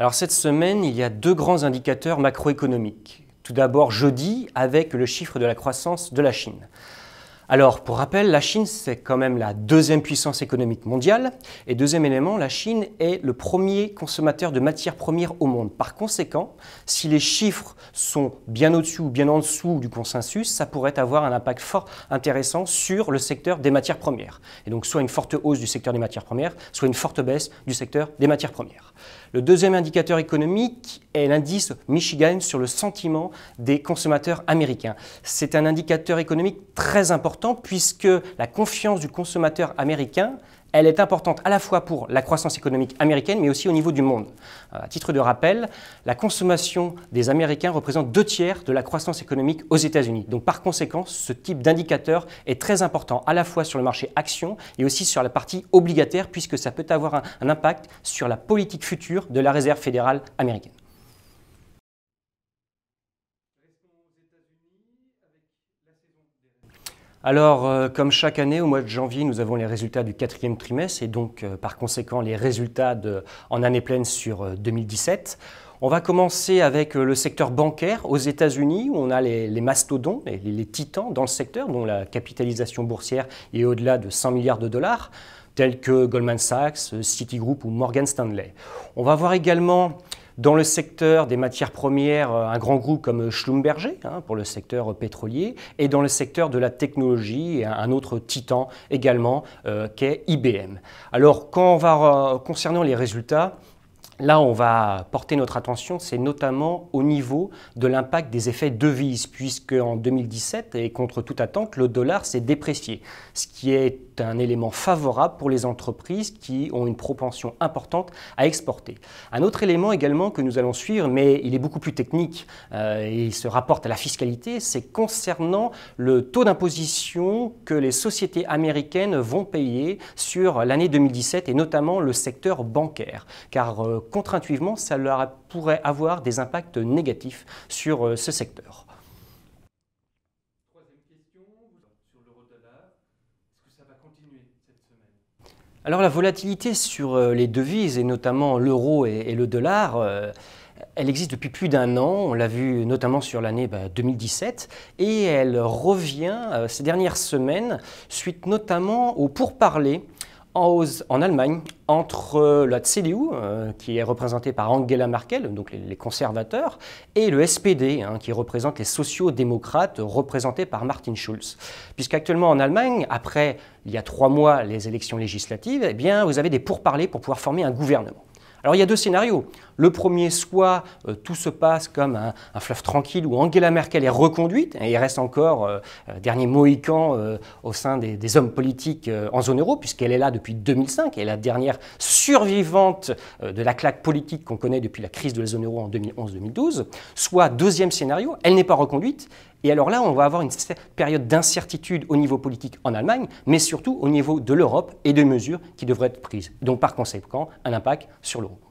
Alors cette semaine, il y a deux grands indicateurs macroéconomiques. Tout d'abord jeudi avec le chiffre de la croissance de la Chine. Alors, pour rappel, la Chine, c'est quand même la deuxième puissance économique mondiale. Et deuxième élément, la Chine est le premier consommateur de matières premières au monde. Par conséquent, si les chiffres sont bien au-dessus ou bien en dessous du consensus, ça pourrait avoir un impact fort intéressant sur le secteur des matières premières. Et donc, soit une forte hausse du secteur des matières premières, soit une forte baisse du secteur des matières premières. Le deuxième indicateur économique est l'indice Michigan sur le sentiment des consommateurs américains. C'est un indicateur économique très important puisque la confiance du consommateur américain, elle est importante à la fois pour la croissance économique américaine, mais aussi au niveau du monde. Euh, à titre de rappel, la consommation des Américains représente deux tiers de la croissance économique aux États-Unis. Donc par conséquent, ce type d'indicateur est très important à la fois sur le marché action et aussi sur la partie obligataire, puisque ça peut avoir un impact sur la politique future de la Réserve fédérale américaine. Alors, euh, comme chaque année, au mois de janvier, nous avons les résultats du quatrième trimestre et donc, euh, par conséquent, les résultats en année pleine sur 2017. Euh, on va commencer avec le secteur bancaire aux États-Unis, où on a les, mastodons, et les, titans dans le secteur, dont la capitalisation boursière est au-delà de 100 milliards de dollars, tels que Goldman Sachs, Citigroup ou Morgan Stanley. On va voir également dans le secteur des matières premières, euh, un grand groupe comme Schlumberger hein, pour le secteur pétrolier, et dans le secteur de la technologie, un autre titan également, euh, qu'est IBM. Alors, quand on va, euh, concernant les résultats, Là, on va porter notre attention, c'est notamment au niveau de l'impact des effets devises, puisque en 2017, et contre toute attente, le dollar s'est déprécié, ce qui est un élément favorable pour les entreprises qui ont une propension importante à exporter. Un autre élément également que nous allons suivre, mais il est beaucoup plus technique euh, et il se rapporte à la fiscalité, c'est concernant le taux d'imposition que les sociétés américaines vont payer sur l'année 2017 et notamment le secteur bancaire, car euh, contre ça leur pourrait avoir des impacts négatifs sur euh, ce secteur. Alors la volatilité sur euh, les devises, et notamment l'euro et, le dollar, euh, elle existe depuis plus d'un an, on l'a vu notamment sur l'année 2017, bah, et elle revient ces dernières semaines, suite notamment au pourparlers en, en Allemagne, entre euh, la CDU, euh, qui est représentée par Angela Merkel, donc les, conservateurs, et le SPD, hein, qui représente les sociaux-démocrates, représentés par Martin Schulz. Puisqu'actuellement en Allemagne, après il y a trois mois les élections législatives, eh bien, vous avez des pourparlers pour pouvoir former un gouvernement. Alors il y a deux scénarios. Le premier, soit euh, tout se passe comme un, fleuve tranquille où Angela Merkel est reconduite, hein, et il reste encore euh, euh, dernier Mohican au sein des, des hommes politiques en zone euro, puisqu'elle est là depuis 2005, elle est la dernière survivante de la claque politique qu'on connaît depuis la crise de la zone euro en 2011-2012. Soit deuxième scénario, elle n'est pas reconduite, et alors là, on va avoir une période d'incertitude au niveau politique en Allemagne, mais surtout au niveau de l'Europe et des mesures qui devraient être prises. Donc par conséquent, un impact sur l'euro.